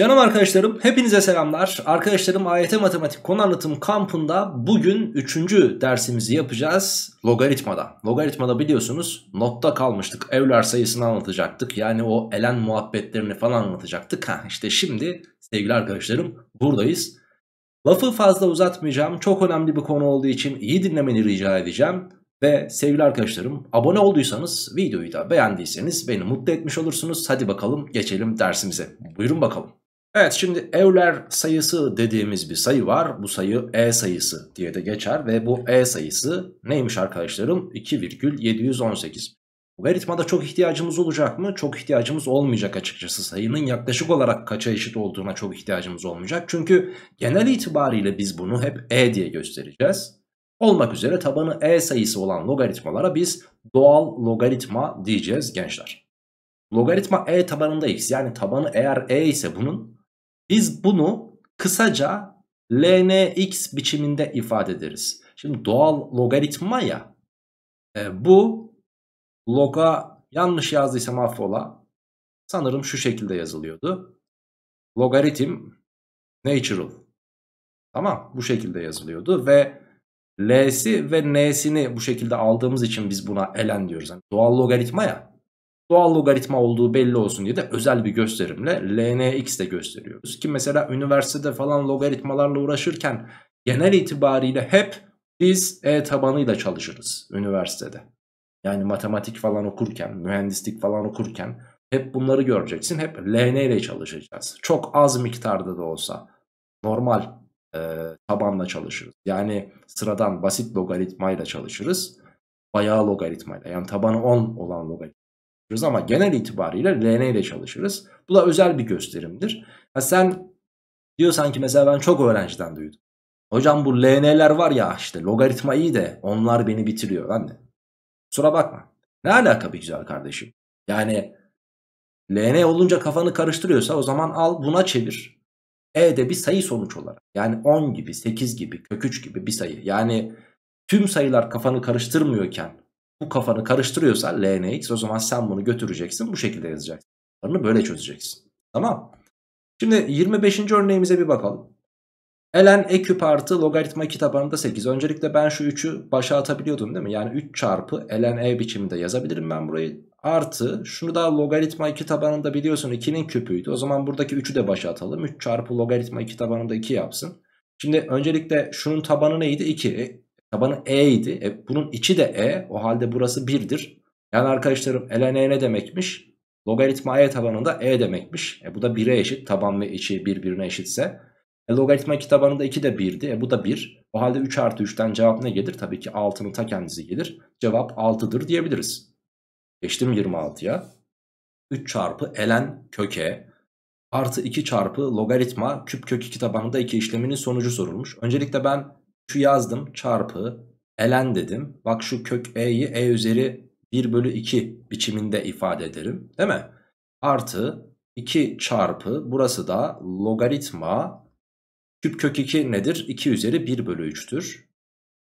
Canım arkadaşlarım hepinize selamlar. Arkadaşlarım AYT Matematik Konu Anlatım kampında bugün 3. dersimizi yapacağız logaritmada. Logaritmada biliyorsunuz notta kalmıştık. Euler sayısını anlatacaktık. Yani o elen muhabbetlerini falan anlatacaktık. Ha işte şimdi sevgili arkadaşlarım buradayız. Lafı fazla uzatmayacağım. Çok önemli bir konu olduğu için iyi dinlemeni rica edeceğim. Ve sevgili arkadaşlarım abone olduysanız videoyu da beğendiyseniz beni mutlu etmiş olursunuz. Hadi bakalım geçelim dersimize. Buyurun bakalım. Evet şimdi Euler sayısı dediğimiz bir sayı var. Bu sayı E sayısı diye de geçer ve bu E sayısı neymiş arkadaşlarım? 2,718. Logaritmada çok ihtiyacımız olacak mı? Çok ihtiyacımız olmayacak açıkçası. Sayının yaklaşık olarak kaça eşit olduğuna çok ihtiyacımız olmayacak. Çünkü genel itibariyle biz bunu hep E diye göstereceğiz. Olmak üzere tabanı E sayısı olan logaritmalara biz doğal logaritma diyeceğiz gençler. Logaritma E tabanında x yani tabanı eğer E ise bunun biz bunu kısaca lnx biçiminde ifade ederiz. Şimdi doğal logaritma ya e, bu loga yanlış yazdıysam affola sanırım şu şekilde yazılıyordu. Logaritim natural tamam bu şekilde yazılıyordu ve l'si ve n'sini bu şekilde aldığımız için biz buna ln diyoruz. Yani doğal logaritma ya doğal logaritma olduğu belli olsun diye de özel bir gösterimle lnx de gösteriyoruz. Ki mesela üniversitede falan logaritmalarla uğraşırken genel itibariyle hep biz e tabanıyla çalışırız üniversitede. Yani matematik falan okurken, mühendislik falan okurken hep bunları göreceksin. Hep ln ile çalışacağız. Çok az miktarda da olsa normal e, tabanla çalışırız. Yani sıradan basit logaritmayla çalışırız. Bayağı logaritmayla yani tabanı 10 olan logaritma çalışırız ama genel itibariyle LN ile çalışırız. Bu da özel bir gösterimdir. Ha sen diyorsan ki mesela ben çok öğrenciden duydum. Hocam bu LN'ler var ya işte logaritma iyi de onlar beni bitiriyor. Ben de. Kusura bakma. Ne alaka bir güzel kardeşim? Yani LN olunca kafanı karıştırıyorsa o zaman al buna çevir. E de bir sayı sonuç olarak. Yani 10 gibi, 8 gibi, kök 3 gibi bir sayı. Yani tüm sayılar kafanı karıştırmıyorken bu kafanı karıştırıyorsa LNX o zaman sen bunu götüreceksin bu şekilde yazacaksın. Bunu böyle çözeceksin. Tamam. Şimdi 25. örneğimize bir bakalım. Ln e küp artı logaritma iki tabanında 8. Öncelikle ben şu 3'ü başa atabiliyordum değil mi? Yani 3 çarpı ln e biçiminde yazabilirim ben burayı. Artı şunu da logaritma 2 tabanında biliyorsun 2'nin küpüydü. O zaman buradaki 3'ü de başa atalım. 3 çarpı logaritma 2 tabanında 2 yapsın. Şimdi öncelikle şunun tabanı neydi? 2 tabanı E idi. E, bunun içi de E. O halde burası 1'dir. Yani arkadaşlarım ln E ne demekmiş? Logaritma E tabanında E demekmiş. E, bu da 1'e eşit. Taban ve içi birbirine eşitse. E, logaritma 2 tabanında 2 de 1'di. E, bu da 1. O halde 3 artı 3'ten cevap ne gelir? Tabii ki 6'nın ta kendisi gelir. Cevap 6'dır diyebiliriz. Geçtim 26'ya. 3 çarpı ln köke artı 2 çarpı logaritma küp kök 2 tabanında 2 işleminin sonucu sorulmuş. Öncelikle ben şu yazdım çarpı ln dedim. Bak şu kök e'yi e üzeri 1 bölü 2 biçiminde ifade ederim. Değil mi? Artı 2 çarpı burası da logaritma küp kök 2 nedir? 2 üzeri 1 bölü 3'tür.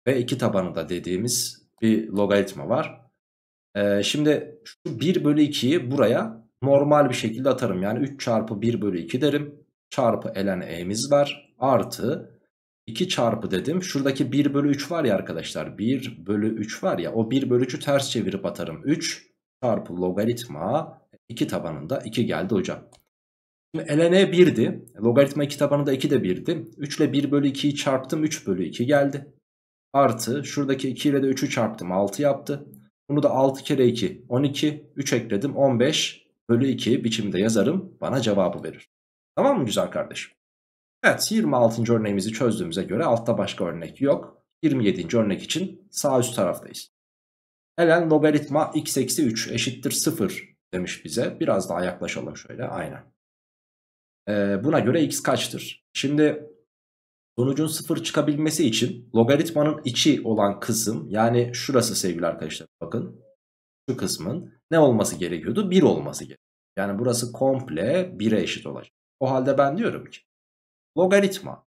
Ve 2 tabanında dediğimiz bir logaritma var. Ee, şimdi şu 1 bölü 2'yi buraya normal bir şekilde atarım. Yani 3 çarpı 1 bölü 2 derim. Çarpı ln e'miz var. Artı 2 çarpı dedim. Şuradaki 1 bölü 3 var ya arkadaşlar. 1 bölü 3 var ya. O 1 bölü 3'ü ters çevirip atarım. 3 çarpı logaritma 2 tabanında 2 geldi hocam. Şimdi ln 1'di. E logaritma 2 tabanında 2 de 1'di. 3 ile 1 bölü 2'yi çarptım. 3 bölü 2 geldi. Artı şuradaki 2 ile de 3'ü çarptım. 6 yaptı. Bunu da 6 kere 2 12. 3 ekledim 15 bölü 2 biçimde yazarım. Bana cevabı verir. Tamam mı güzel kardeşim? Evet 26. örneğimizi çözdüğümüze göre altta başka örnek yok. 27. örnek için sağ üst taraftayız. Elen logaritma x eksi 3 eşittir 0 demiş bize. Biraz daha yaklaşalım şöyle aynen. Ee, buna göre x kaçtır? Şimdi sonucun 0 çıkabilmesi için logaritmanın içi olan kısım yani şurası sevgili arkadaşlar bakın. Şu kısmın ne olması gerekiyordu? 1 olması gerekiyordu. Yani burası komple 1'e eşit olacak. O halde ben diyorum ki Logaritma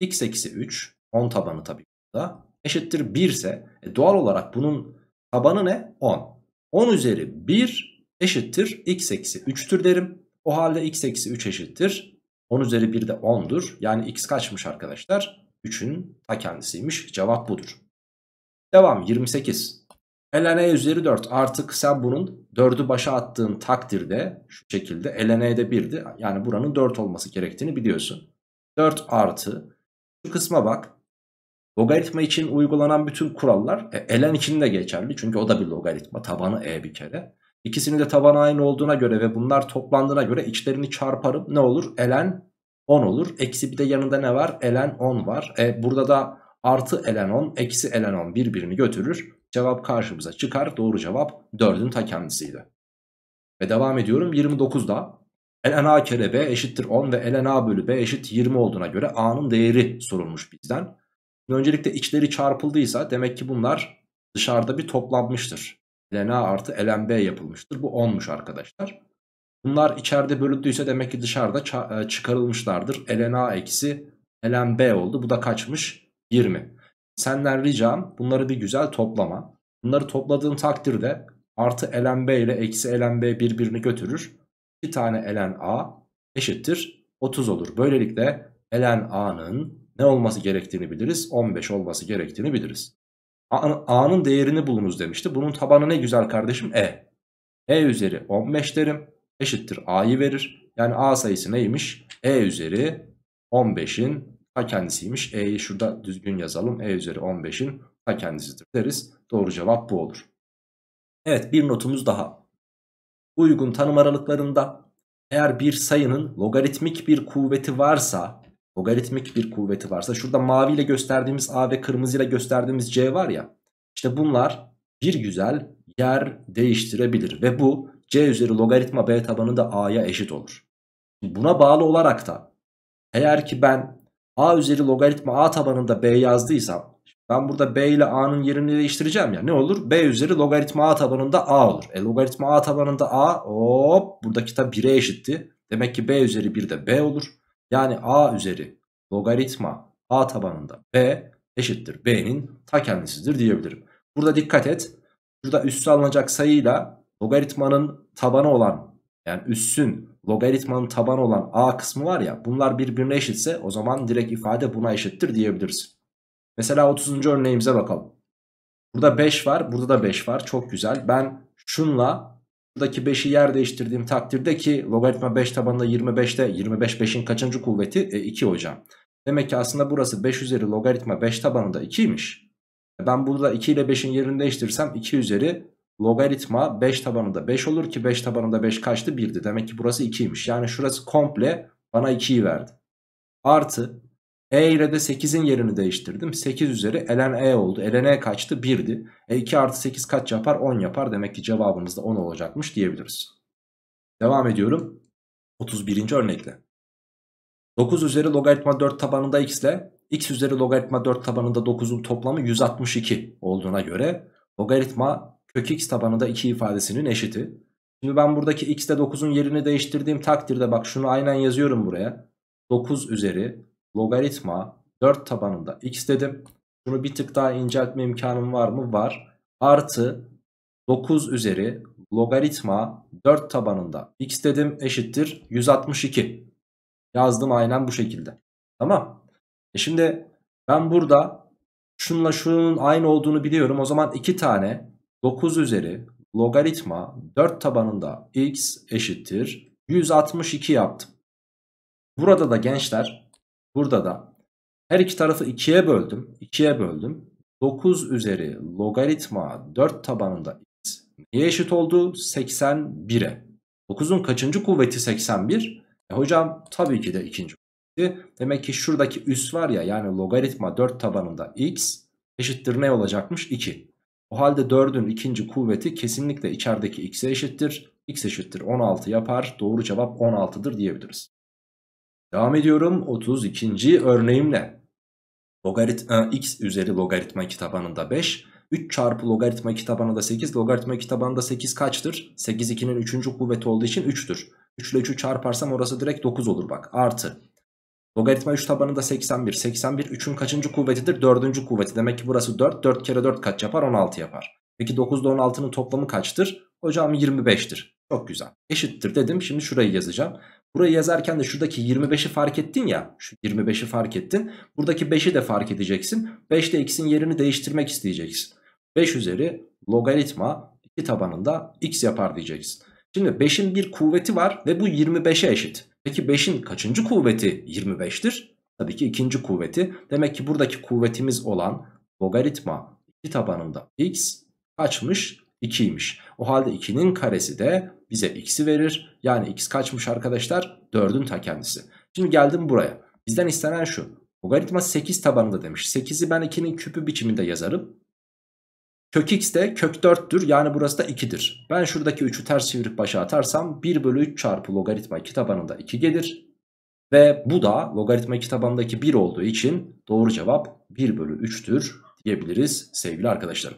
x eksi 3 10 tabanı tabii burada eşittir 1 ise e, doğal olarak bunun tabanı ne? 10. 10 üzeri 1 eşittir x eksi 3'tür derim. O halde x eksi 3 eşittir 10 üzeri 1 de 10'dur. Yani x kaçmış arkadaşlar? 3'ün ta kendisiymiş. Cevap budur. Devam 28. e üzeri 4 artık sen bunun 4'ü başa attığın takdirde şu şekilde e de 1'di. Yani buranın 4 olması gerektiğini biliyorsun. 4 artı. Şu kısma bak. Logaritma için uygulanan bütün kurallar elen için de geçerli. Çünkü o da bir logaritma. Tabanı e bir kere. İkisinin de tabanı aynı olduğuna göre ve bunlar toplandığına göre içlerini çarparım. Ne olur? elen 10 olur. Eksi bir de yanında ne var? elen 10 var. E, burada da artı elen 10 eksi elen 10 birbirini götürür. Cevap karşımıza çıkar. Doğru cevap 4'ün ta kendisiydi. Ve devam ediyorum 29'da ln a kere b eşittir 10 ve ln a bölü b eşit 20 olduğuna göre a'nın değeri sorulmuş bizden. Öncelikle içleri çarpıldıysa demek ki bunlar dışarıda bir toplanmıştır. ln a artı ln b yapılmıştır. Bu 10'muş arkadaşlar. Bunlar içeride bölündüyse demek ki dışarıda e, çıkarılmışlardır. ln a eksi ln b oldu. Bu da kaçmış? 20. Senden ricam bunları bir güzel toplama. Bunları topladığın takdirde artı ln b ile eksi ln b birbirini götürür. 2 tane ln a eşittir 30 olur. Böylelikle ln a'nın ne olması gerektiğini biliriz. 15 olması gerektiğini biliriz. A'nın değerini bulunuz demişti. Bunun tabanı ne güzel kardeşim? E. E üzeri 15 derim. Eşittir A'yı verir. Yani A sayısı neymiş? E üzeri 15'in ta kendisiymiş. E'yi şurada düzgün yazalım. E üzeri 15'in ta kendisidir deriz. Doğru cevap bu olur. Evet bir notumuz daha uygun tanım aralıklarında eğer bir sayının logaritmik bir kuvveti varsa logaritmik bir kuvveti varsa şurada maviyle gösterdiğimiz A ve kırmızıyla gösterdiğimiz C var ya işte bunlar bir güzel yer değiştirebilir ve bu C üzeri logaritma B tabanı da A'ya eşit olur. Buna bağlı olarak da eğer ki ben A üzeri logaritma A tabanında B yazdıysam ben burada b ile a'nın yerini değiştireceğim ya. Ne olur? b üzeri logaritma a tabanında a olur. E logaritma a tabanında a hop buradaki tabi 1'e eşitti. Demek ki b üzeri 1 de b olur. Yani a üzeri logaritma a tabanında b eşittir. b'nin ta kendisidir diyebilirim. Burada dikkat et. burada üssü alınacak sayıyla logaritmanın tabanı olan yani üssün logaritmanın tabanı olan a kısmı var ya bunlar birbirine eşitse o zaman direkt ifade buna eşittir diyebilirsin. Mesela 30. örneğimize bakalım. Burada 5 var. Burada da 5 var. Çok güzel. Ben şunla buradaki 5'i yer değiştirdiğim takdirde ki logaritma 5 tabanında 25'te 25 5'in kaçıncı kuvveti? E, 2 hocam. Demek ki aslında burası 5 üzeri logaritma 5 tabanında 2'ymiş. Ben burada 2 ile 5'in yerini değiştirsem 2 üzeri logaritma 5 tabanında 5 olur ki 5 tabanında 5 kaçtı? 1'di. Demek ki burası 2'ymiş. Yani şurası komple bana 2'yi verdi. Artı e ile de 8'in yerini değiştirdim. 8 üzeri ln e oldu. ln e kaçtı? 1'di. E 2 artı 8 kaç yapar? 10 yapar. Demek ki cevabımız da 10 olacakmış diyebiliriz. Devam ediyorum. 31. örnekle. 9 üzeri logaritma 4 tabanında x ile x üzeri logaritma 4 tabanında 9'un toplamı 162 olduğuna göre logaritma kök x tabanında 2 ifadesinin eşiti. Şimdi ben buradaki x ile 9'un yerini değiştirdiğim takdirde bak şunu aynen yazıyorum buraya. 9 üzeri logaritma 4 tabanında x dedim. Bunu bir tık daha inceltme imkanım var mı? Var. Artı 9 üzeri logaritma 4 tabanında x dedim eşittir 162. Yazdım aynen bu şekilde. Tamam. E şimdi ben burada şunla şunun aynı olduğunu biliyorum. O zaman 2 tane 9 üzeri logaritma 4 tabanında x eşittir 162 yaptım. Burada da gençler Burada da her iki tarafı 2'ye böldüm. 2'ye böldüm. 9 üzeri logaritma 4 tabanında x neye eşit oldu? 81'e. 9'un kaçıncı kuvveti 81? E hocam tabii ki de ikinci kuvveti. Demek ki şuradaki üs var ya yani logaritma 4 tabanında x eşittir ne olacakmış? 2. O halde 4'ün ikinci kuvveti kesinlikle içerideki x'e eşittir. x eşittir 16 yapar. Doğru cevap 16'dır diyebiliriz. Devam ediyorum 32. örneğimle. Logarit, x üzeri logaritma iki tabanında 5. 3 çarpı logaritma 2 tabanında 8. Logaritma 2 tabanında 8 kaçtır? 8 2'nin 3. kuvveti olduğu için 3'tür. 3 ile 3'ü çarparsam orası direkt 9 olur bak. Artı. Logaritma 3 tabanında 81. 81 3'ün kaçıncı kuvvetidir? 4. kuvveti. Demek ki burası 4. 4 kere 4 kaç yapar? 16 yapar. Peki 9 ile 16'nın toplamı kaçtır? Hocam 25'tir. Çok güzel. Eşittir dedim. Şimdi şurayı yazacağım. Burayı yazarken de şuradaki 25'i fark ettin ya. Şu 25'i fark ettin. Buradaki 5'i de fark edeceksin. 5 ile x'in yerini değiştirmek isteyeceksin. 5 üzeri logaritma 2 tabanında x yapar diyeceksin. Şimdi 5'in bir kuvveti var ve bu 25'e eşit. Peki 5'in kaçıncı kuvveti 25'tir? Tabii ki ikinci kuvveti. Demek ki buradaki kuvvetimiz olan logaritma 2 tabanında x kaçmış? 2'ymiş. O halde 2'nin karesi de bize x'i verir. Yani x kaçmış arkadaşlar? 4'ün ta kendisi. Şimdi geldim buraya. Bizden istenen şu. Logaritma 8 tabanında demiş. 8'i ben 2'nin küpü biçiminde yazarım. Kök x de kök 4'tür. Yani burası da 2'dir. Ben şuradaki 3'ü ters çevirip başa atarsam 1 bölü 3 çarpı logaritma 2 tabanında 2 gelir. Ve bu da logaritma 2 tabanındaki 1 olduğu için doğru cevap 1 bölü 3'tür diyebiliriz sevgili arkadaşlarım.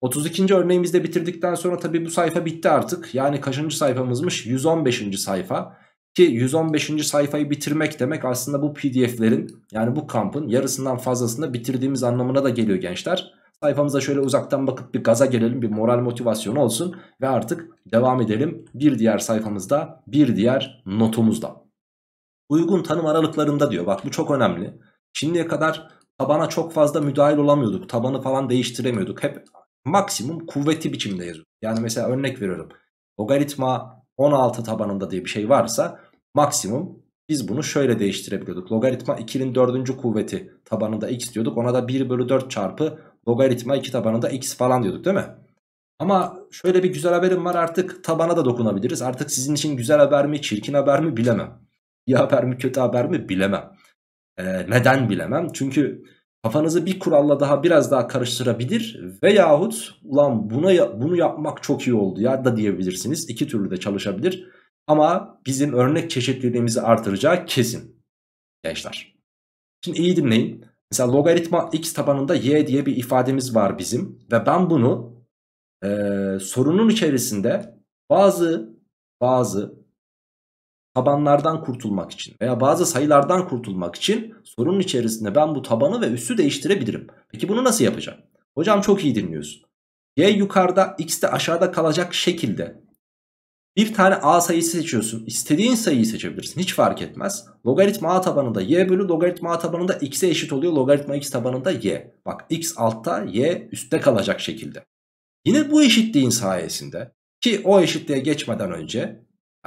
32. örneğimizde bitirdikten sonra tabii bu sayfa bitti artık. Yani kaçıncı sayfamızmış? 115. sayfa. Ki 115. sayfayı bitirmek demek aslında bu pdf'lerin yani bu kampın yarısından fazlasını bitirdiğimiz anlamına da geliyor gençler. Sayfamıza şöyle uzaktan bakıp bir gaza gelelim bir moral motivasyonu olsun ve artık devam edelim bir diğer sayfamızda bir diğer notumuzda. Uygun tanım aralıklarında diyor bak bu çok önemli. Şimdiye kadar tabana çok fazla müdahil olamıyorduk tabanı falan değiştiremiyorduk hep maksimum kuvveti biçimde yazıyor. Yani mesela örnek veriyorum. Logaritma 16 tabanında diye bir şey varsa maksimum biz bunu şöyle değiştirebiliyorduk. Logaritma 2'nin 4. kuvveti tabanında x diyorduk. Ona da 1 bölü 4 çarpı logaritma 2 tabanında x falan diyorduk değil mi? Ama şöyle bir güzel haberim var artık tabana da dokunabiliriz. Artık sizin için güzel haber mi çirkin haber mi bilemem. İyi haber mi kötü haber mi bilemem. Ee, neden bilemem? Çünkü kafanızı bir kuralla daha biraz daha karıştırabilir veyahut ulan buna bunu yapmak çok iyi oldu ya da diyebilirsiniz. İki türlü de çalışabilir ama bizim örnek çeşitliliğimizi artıracağı kesin gençler. Şimdi iyi dinleyin. Mesela logaritma x tabanında y diye bir ifademiz var bizim ve ben bunu e, sorunun içerisinde bazı bazı tabanlardan kurtulmak için veya bazı sayılardan kurtulmak için sorunun içerisinde ben bu tabanı ve üssü değiştirebilirim. Peki bunu nasıl yapacağım? Hocam çok iyi dinliyorsun. Y yukarıda x de aşağıda kalacak şekilde bir tane a sayısı seçiyorsun. İstediğin sayıyı seçebilirsin. Hiç fark etmez. Logaritma a tabanında y bölü logaritma a tabanında x'e eşit oluyor. Logaritma x tabanında y. Bak x altta y üstte kalacak şekilde. Yine bu eşitliğin sayesinde ki o eşitliğe geçmeden önce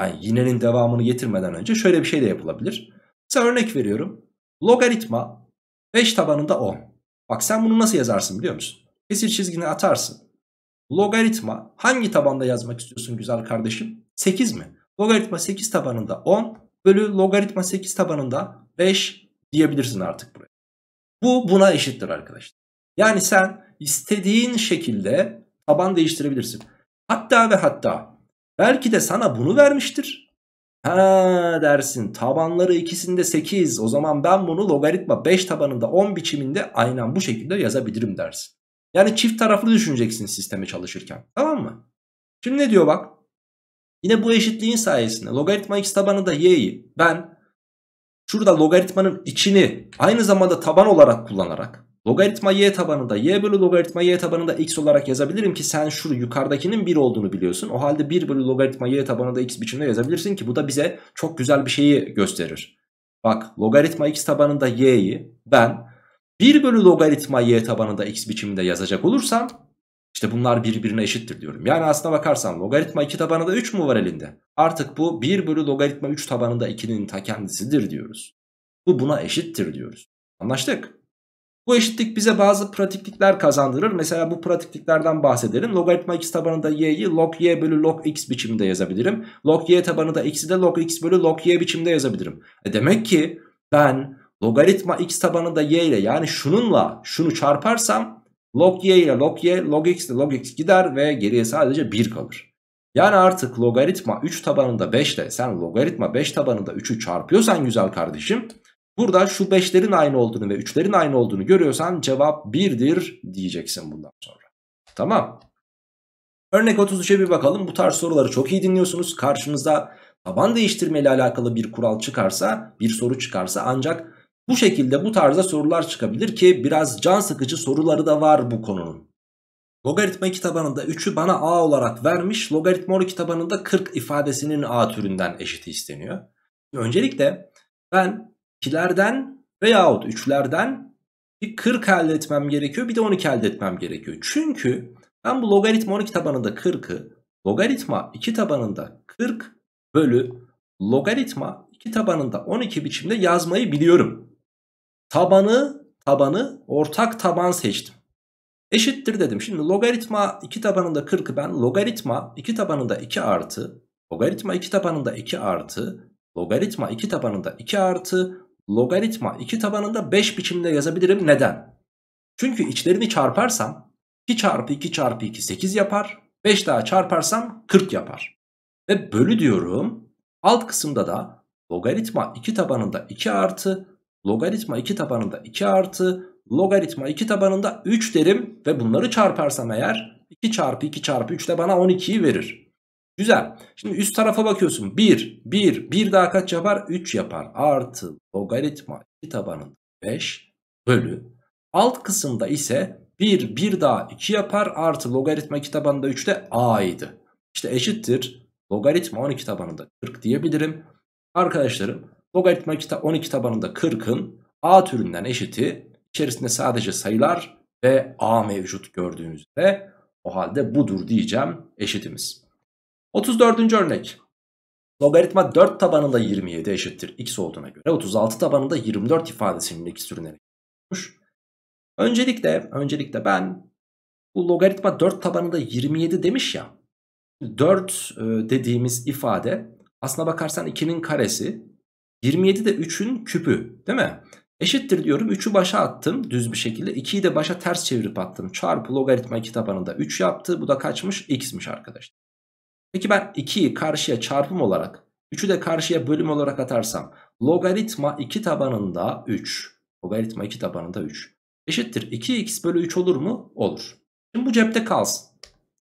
yani yinenin devamını getirmeden önce şöyle bir şey de yapılabilir. Mesela örnek veriyorum. Logaritma 5 tabanında 10. Bak sen bunu nasıl yazarsın biliyor musun? Kesir çizgini atarsın. Logaritma hangi tabanda yazmak istiyorsun güzel kardeşim? 8 mi? Logaritma 8 tabanında 10 bölü logaritma 8 tabanında 5 diyebilirsin artık buraya. Bu buna eşittir arkadaşlar. Yani sen istediğin şekilde taban değiştirebilirsin. Hatta ve hatta Belki de sana bunu vermiştir. Ha dersin tabanları ikisinde 8 o zaman ben bunu logaritma 5 tabanında 10 biçiminde aynen bu şekilde yazabilirim dersin. Yani çift taraflı düşüneceksin sisteme çalışırken tamam mı? Şimdi ne diyor bak yine bu eşitliğin sayesinde logaritma x tabanında y'yi ben şurada logaritmanın içini aynı zamanda taban olarak kullanarak Logaritma y tabanında y bölü logaritma y tabanında x olarak yazabilirim ki sen şu yukarıdakinin 1 olduğunu biliyorsun. O halde 1 bölü logaritma y tabanında x biçimde yazabilirsin ki bu da bize çok güzel bir şeyi gösterir. Bak logaritma x tabanında y'yi ben 1 bölü logaritma y tabanında x biçiminde yazacak olursam işte bunlar birbirine eşittir diyorum. Yani aslına bakarsan logaritma 2 tabanında 3 mu var elinde? Artık bu 1 bölü logaritma 3 tabanında 2'nin ta kendisidir diyoruz. Bu buna eşittir diyoruz. Anlaştık. Bu eşitlik bize bazı pratiklikler kazandırır. Mesela bu pratikliklerden bahsedelim. Logaritma x tabanında y'yi log y bölü log x biçiminde yazabilirim. Log y tabanında x'i de log x bölü log y biçiminde yazabilirim. E demek ki ben logaritma x tabanında y ile yani şununla şunu çarparsam log y ile log y log x ile log x gider ve geriye sadece 1 kalır. Yani artık logaritma 3 tabanında 5 ile sen logaritma 5 tabanında 3'ü çarpıyorsan güzel kardeşim Burada şu 5'lerin aynı olduğunu ve 3'lerin aynı olduğunu görüyorsan cevap 1'dir diyeceksin bundan sonra. Tamam. Örnek 33'e bir bakalım. Bu tarz soruları çok iyi dinliyorsunuz. Karşınıza taban değiştirme ile alakalı bir kural çıkarsa, bir soru çıkarsa ancak bu şekilde bu tarzda sorular çıkabilir ki biraz can sıkıcı soruları da var bu konunun. Logaritma 2 tabanında 3'ü bana a olarak vermiş. Logaritma 12 tabanında 40 ifadesinin a türünden eşiti isteniyor. Öncelikle ben 2'lerden veyahut 3'lerden bir 40 elde etmem gerekiyor bir de 12 elde etmem gerekiyor. Çünkü ben bu logaritma 12 tabanında 40'ı logaritma 2 tabanında 40 bölü logaritma 2 tabanında 12 biçimde yazmayı biliyorum. Tabanı tabanı ortak taban seçtim. Eşittir dedim. Şimdi logaritma 2 tabanında 40'ı ben logaritma 2 tabanında 2 artı logaritma 2 tabanında 2 artı logaritma 2 tabanında 2 artı logaritma 2 tabanında 5 biçimde yazabilirim. Neden? Çünkü içlerini çarparsam 2 çarpı 2 çarpı 2 8 yapar. 5 daha çarparsam 40 yapar. Ve bölü diyorum. Alt kısımda da logaritma 2 tabanında 2 artı, logaritma 2 tabanında 2 artı, logaritma 2 tabanında 3 derim ve bunları çarparsam eğer 2 çarpı 2 çarpı 3 de bana 12'yi verir. Güzel. Şimdi üst tarafa bakıyorsun. 1, 1, 1 daha kaç yapar? 3 yapar. Artı logaritma 2 tabanında 5 bölü. Alt kısımda ise 1, 1 daha 2 yapar. Artı logaritma 2 tabanında 3 de a'ydı. İşte eşittir. Logaritma 12 tabanında 40 diyebilirim. Arkadaşlarım logaritma 12 tabanında 40'ın a türünden eşiti içerisinde sadece sayılar ve a mevcut gördüğünüzde o halde budur diyeceğim eşitimiz. 34. örnek. Logaritma 4 tabanında 27 eşittir x olduğuna göre 36 tabanında 24 ifadesinin x sürünerek Öncelikle, öncelikle ben bu logaritma 4 tabanında 27 demiş ya. 4 e, dediğimiz ifade aslına bakarsan 2'nin karesi 27 de 3'ün küpü değil mi? Eşittir diyorum 3'ü başa attım düz bir şekilde 2'yi de başa ters çevirip attım. Çarpı logaritma 2 tabanında 3 yaptı bu da kaçmış x'miş arkadaşlar. Peki ben 2'yi karşıya çarpım olarak 3'ü de karşıya bölüm olarak atarsam logaritma 2 tabanında 3 logaritma 2 tabanında 3 eşittir 2x bölü 3 olur mu? Olur. Şimdi bu cepte kalsın.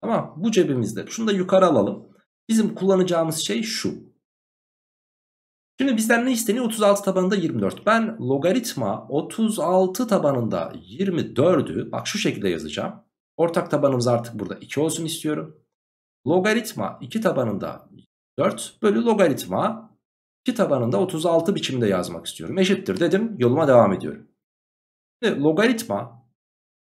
Tamam bu cebimizde. Şunu da yukarı alalım. Bizim kullanacağımız şey şu. Şimdi bizden ne isteniyor? 36 tabanında 24. Ben logaritma 36 tabanında 24'ü bak şu şekilde yazacağım. Ortak tabanımız artık burada 2 olsun istiyorum logaritma 2 tabanında 4 bölü logaritma 2 tabanında 36 biçiminde yazmak istiyorum. Eşittir dedim yoluma devam ediyorum. Şimdi logaritma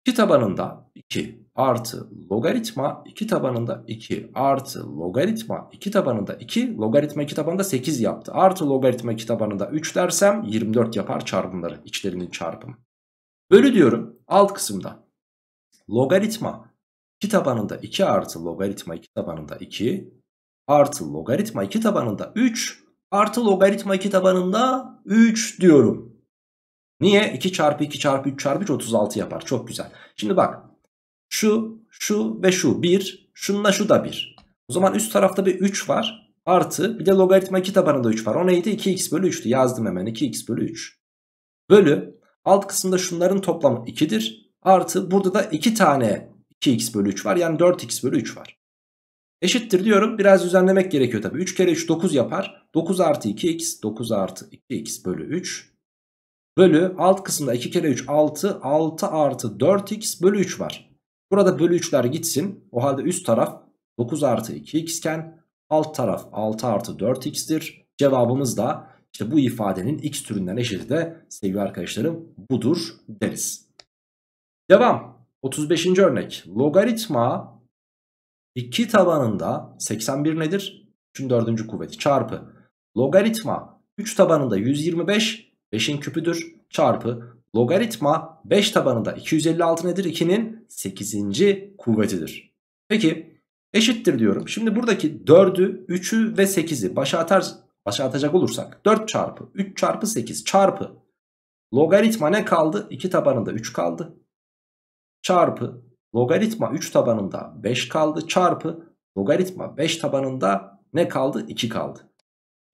2 tabanında 2 artı logaritma 2 tabanında 2 artı logaritma 2 tabanında 2 logaritma 2 tabanında 8 yaptı. Artı logaritma 2 tabanında 3 dersem 24 yapar çarpımları içlerinin çarpımı. Bölü diyorum alt kısımda logaritma 2 tabanında 2 artı logaritma 2 tabanında 2 artı logaritma 2 tabanında 3 artı logaritma 2 tabanında 3 diyorum. Niye? 2 çarpı 2 çarpı 3 çarpı 3 36 yapar. Çok güzel. Şimdi bak şu, şu ve şu 1. Şununla şu da 1. O zaman üst tarafta bir 3 var. Artı bir de logaritma 2 tabanında 3 var. O neydi? 2x bölü 3'tü. Yazdım hemen 2x bölü 3. Bölü alt kısımda şunların toplamı 2'dir. Artı burada da 2 tane 2x bölü 3 var. Yani 4x bölü 3 var. Eşittir diyorum. Biraz düzenlemek gerekiyor tabii. 3 kere 3 9 yapar. 9 artı 2x. 9 artı 2x bölü 3. Bölü alt kısımda 2 kere 3 6. 6 artı 4x bölü 3 var. Burada bölü 3'ler gitsin. O halde üst taraf 9 artı 2x iken alt taraf 6 artı 4x'tir. Cevabımız da işte bu ifadenin x türünden eşit de sevgili arkadaşlarım budur deriz. Devam. 35. örnek. Logaritma 2 tabanında 81 nedir? 3'ün 4. kuvveti çarpı. Logaritma 3 tabanında 125 5'in küpüdür çarpı. Logaritma 5 tabanında 256 nedir? 2'nin 8. kuvvetidir. Peki eşittir diyorum. Şimdi buradaki 4'ü, 3'ü ve 8'i başa, atar, başa atacak olursak 4 çarpı 3 çarpı 8 çarpı logaritma ne kaldı? 2 tabanında 3 kaldı çarpı logaritma 3 tabanında 5 kaldı çarpı logaritma 5 tabanında ne kaldı? 2 kaldı.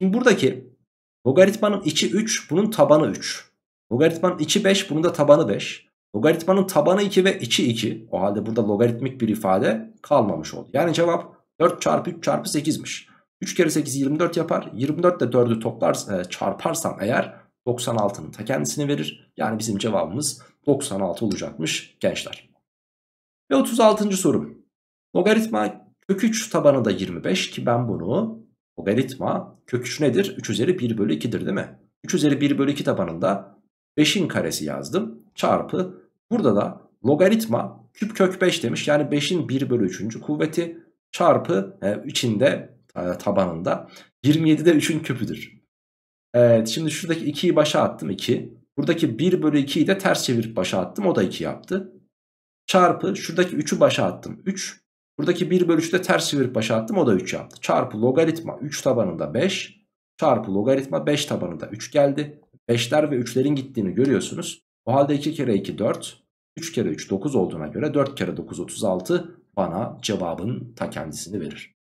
Şimdi buradaki logaritmanın içi 3 bunun tabanı 3. Logaritmanın içi 5 bunun da tabanı 5. Logaritmanın tabanı 2 ve içi 2. O halde burada logaritmik bir ifade kalmamış oldu. Yani cevap 4 çarpı 3 çarpı 8'miş. 3 kere 8 24 yapar. 24 ile 4'ü toplar, e, çarparsam eğer 96'nın ta kendisini verir. Yani bizim cevabımız 96 olacakmış gençler. Ve 36. sorum. Logaritma kök 3 tabanı da 25 ki ben bunu logaritma kök 3 nedir? 3 üzeri 1 bölü 2'dir değil mi? 3 üzeri 1 bölü 2 tabanında 5'in karesi yazdım. Çarpı burada da logaritma küp kök 5 demiş. Yani 5'in 1 bölü 3. kuvveti çarpı e, içinde e, tabanında 27'de 3'ün küpüdür. Evet şimdi şuradaki 2'yi başa attım 2. Buradaki 1 bölü 2'yi de ters çevirip başa attım o da 2 yaptı. Çarpı şuradaki 3'ü başa attım 3. Buradaki 1 bölü 3'ü de ters çevirip başa attım o da 3 yaptı. Çarpı logaritma 3 tabanında 5 çarpı logaritma 5 tabanında 3 geldi. 5'ler ve 3'lerin gittiğini görüyorsunuz. O halde 2 kere 2 4 3 kere 3 9 olduğuna göre 4 kere 9 36 bana cevabın ta kendisini verir.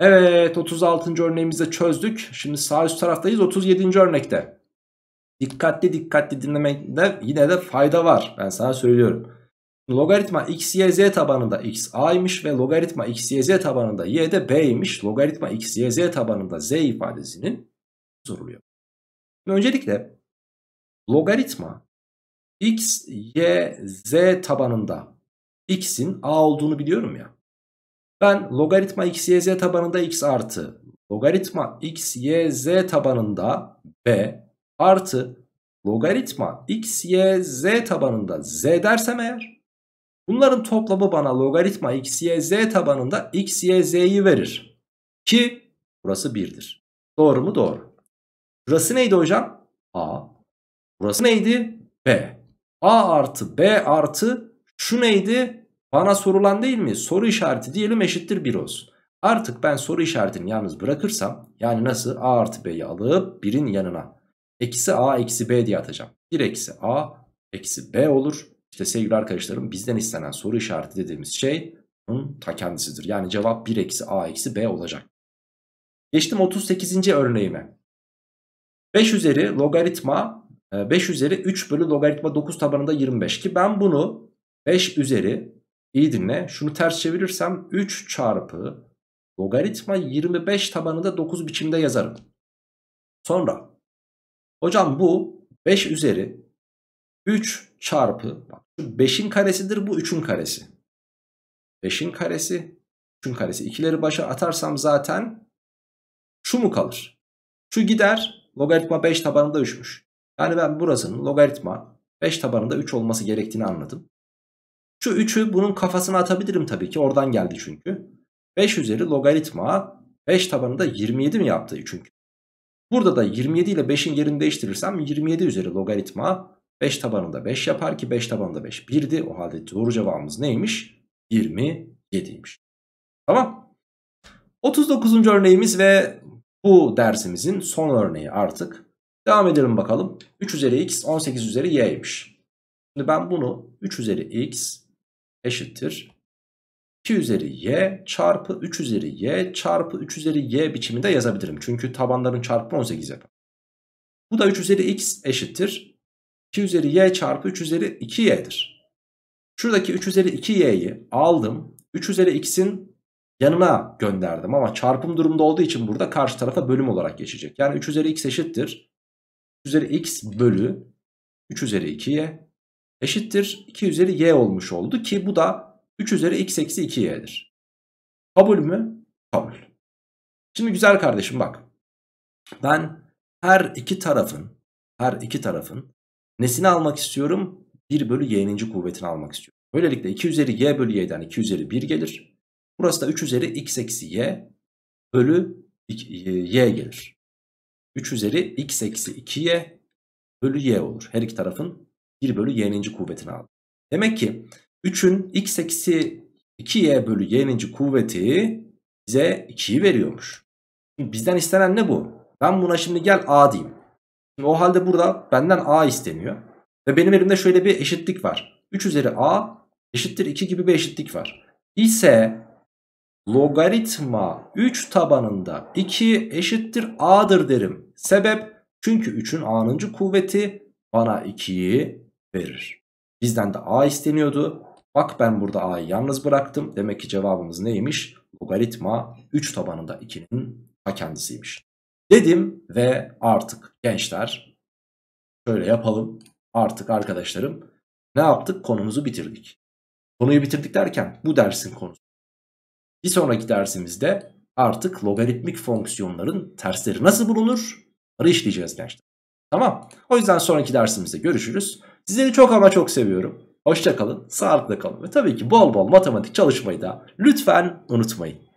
Evet 36. örneğimizde çözdük. Şimdi sağ üst taraftayız 37. örnekte. Dikkatli dikkatli dinlemekte yine de fayda var. Ben sana söylüyorum. Logaritma x, y, z tabanında x a'ymış ve logaritma x, y, z tabanında y de b'ymiş. Logaritma x, y, z tabanında z ifadesinin soruluyor. Şimdi öncelikle logaritma x, y, z tabanında x'in a olduğunu biliyorum ya. Ben logaritma x, y, z tabanında x artı logaritma x, y, z tabanında b artı logaritma x, y, z tabanında z dersem eğer bunların toplamı bana logaritma x, y, z tabanında x, y, z'yi verir. Ki burası 1'dir. Doğru mu? Doğru. Burası neydi hocam? A. Burası neydi? B. A artı B artı şu neydi? Bana sorulan değil mi? Soru işareti diyelim eşittir 1 olsun. Artık ben soru işaretini yalnız bırakırsam yani nasıl a artı b'yi alıp 1'in yanına eksi a eksi b diye atacağım. 1 eksi a eksi b olur. İşte sevgili arkadaşlarım bizden istenen soru işareti dediğimiz şey bunun ta kendisidir. Yani cevap 1 eksi a eksi b olacak. Geçtim 38. örneğime. 5 üzeri logaritma 5 e, üzeri 3 bölü logaritma 9 tabanında 25 ki ben bunu 5 üzeri İyi dinle. Şunu ters çevirirsem 3 çarpı logaritma 25 tabanında 9 biçimde yazarım. Sonra hocam bu 5 üzeri 3 çarpı bak 5'in karesidir bu 3'ün karesi. 5'in karesi 3'ün karesi. İkileri başa atarsam zaten şu mu kalır? Şu gider logaritma 5 tabanında 3'müş. Yani ben burasının logaritma 5 tabanında 3 olması gerektiğini anladım. Şu 3'ü bunun kafasına atabilirim tabii ki. Oradan geldi çünkü. 5 üzeri logaritma 5 tabanında 27 mi yaptı çünkü? Burada da 27 ile 5'in yerini değiştirirsem 27 üzeri logaritma 5 tabanında 5 yapar ki 5 tabanında 5 1'di. O halde doğru cevabımız neymiş? 27'ymiş. Tamam. 39. örneğimiz ve bu dersimizin son örneği artık. Devam edelim bakalım. 3 üzeri x 18 üzeri y'ymiş. Şimdi ben bunu 3 üzeri x eşittir. 2 üzeri y çarpı 3 üzeri y çarpı 3 üzeri y biçiminde yazabilirim. Çünkü tabanların çarpımı 18 yapar. Bu da 3 üzeri x eşittir. 2 üzeri y çarpı 3 üzeri 2y'dir. Şuradaki 3 üzeri 2y'yi aldım. 3 üzeri x'in yanına gönderdim ama çarpım durumda olduğu için burada karşı tarafa bölüm olarak geçecek. Yani 3 üzeri x eşittir. 3 üzeri x bölü 3 üzeri 2y eşittir 2 üzeri y olmuş oldu ki bu da 3 üzeri x eksi 2y'dir. Kabul mü? Kabul. Şimdi güzel kardeşim bak. Ben her iki tarafın her iki tarafın nesini almak istiyorum? 1 bölü y'nin kuvvetini almak istiyorum. Böylelikle 2 üzeri y bölü y'den 2 üzeri 1 gelir. Burası da 3 üzeri x eksi y bölü y gelir. 3 üzeri x eksi 2y bölü y olur. Her iki tarafın 1 bölü y'nin kuvvetini aldı. Demek ki 3'ün x eksi 2y bölü y'nin kuvveti bize 2'yi veriyormuş. Şimdi bizden istenen ne bu? Ben buna şimdi gel a diyeyim. Şimdi o halde burada benden a isteniyor. Ve benim elimde şöyle bir eşitlik var. 3 üzeri a eşittir 2 gibi bir eşitlik var. İse logaritma 3 tabanında 2 eşittir a'dır derim. Sebep çünkü 3'ün a'nıncı kuvveti bana 2'yi verir. Bizden de a isteniyordu. Bak ben burada a'yı yalnız bıraktım. Demek ki cevabımız neymiş? Logaritma 3 tabanında 2'nin ta kendisiymiş. Dedim ve artık gençler şöyle yapalım. Artık arkadaşlarım ne yaptık? Konumuzu bitirdik. Konuyu bitirdik derken bu dersin konusu. Bir sonraki dersimizde artık logaritmik fonksiyonların tersleri nasıl bulunur? Bunları işleyeceğiz gençler. Tamam. O yüzden sonraki dersimizde görüşürüz. Sizleri çok ama çok seviyorum. Hoşçakalın, sağlıklı kalın ve tabii ki bol bol matematik çalışmayı da lütfen unutmayın.